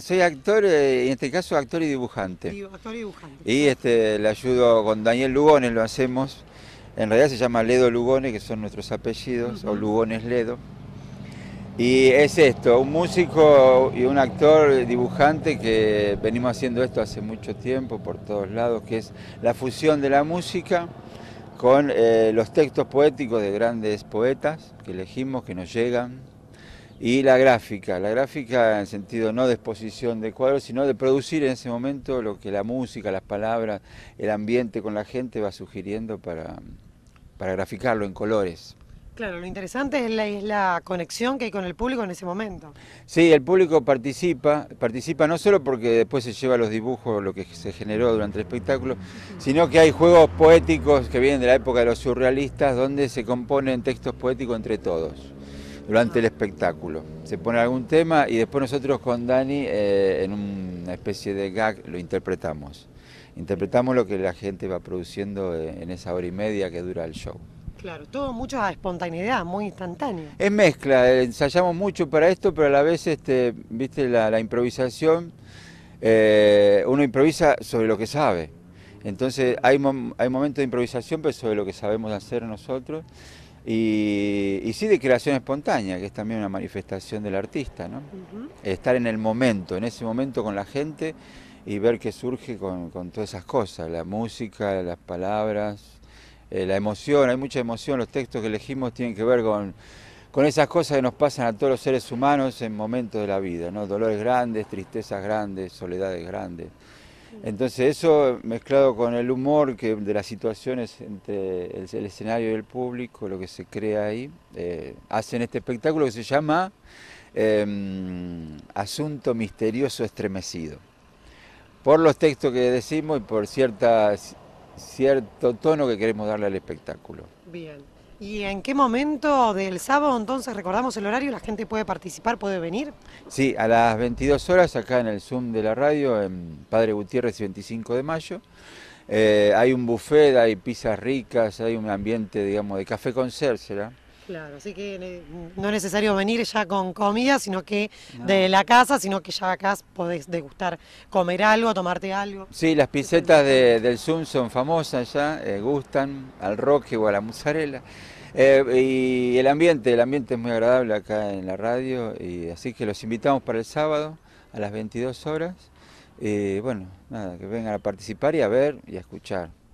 Soy actor, eh, en este caso actor y dibujante. Y, este, le ayudo con Daniel Lugones, lo hacemos. En realidad se llama Ledo Lugones, que son nuestros apellidos, o Lugones Ledo. Y es esto, un músico y un actor dibujante que venimos haciendo esto hace mucho tiempo por todos lados, que es la fusión de la música con eh, los textos poéticos de grandes poetas que elegimos, que nos llegan y la gráfica, la gráfica en sentido no de exposición de cuadros, sino de producir en ese momento lo que la música, las palabras, el ambiente con la gente va sugiriendo para, graficarlo en colores. Claro, lo interesante es la, es la, conexión que hay con el público en ese momento. Sí, el público participa, participa no solo porque después se lleva los dibujos, lo que se generó durante el espectáculo, sino que hay juegos poéticos que vienen de la época de los surrealistas, donde se componen textos poéticos entre todos durante el espectáculo. Se pone algún tema y después nosotros con Dani eh, en una especie de gag lo interpretamos. Interpretamos lo que la gente va produciendo eh, en esa hora y media que dura el show. Claro, todo mucha espontaneidad, muy instantánea. Es mezcla, eh, ensayamos mucho para esto, pero a la vez, este, viste, la, improvisación, uno improvisa sobre lo que sabe. Entonces hay, hay momentos de improvisación, pero sobre lo que sabemos hacer nosotros. Y y sí de creación espontánea, que es también una manifestación del artista, ¿no? Estar en el momento, en ese momento con la gente y ver qué surge con, todas esas cosas, la música, las palabras, eh, la emoción, hay mucha emoción, los textos que elegimos tienen que ver con, con esas cosas que nos pasan a todos los seres humanos en momentos de la vida, ¿no? Dolores grandes, tristezas grandes, soledades grandes. Entonces eso mezclado con el humor que de las situaciones entre el, escenario y el público, lo que se crea ahí, eh, hacen este espectáculo que se llama em, Asunto Misterioso Estremecido. Por los textos que decimos y por cierto tono que queremos darle al espectáculo. Bien. ¿Y en qué momento del sábado entonces recordamos el horario? ¿La gente puede participar, puede venir? Sí, a las 22 horas acá en el Zoom de la radio, en Padre Gutiérrez 25 de mayo. Eh, hay un buffet, hay pizzas ricas, hay un ambiente, digamos, de café con sérsela, Claro, así que no es necesario venir ya con comida, sino que de la casa, sino que ya acá podés degustar, comer algo, tomarte algo. Sí, las pisetas del Zoom son famosas ya, eh, gustan al roque o a la mozzarella. Eh, y el ambiente, el ambiente es muy agradable acá en la radio, y así que los invitamos para el sábado a las 22 horas. Y bueno, nada, que vengan a participar y a ver y a escuchar.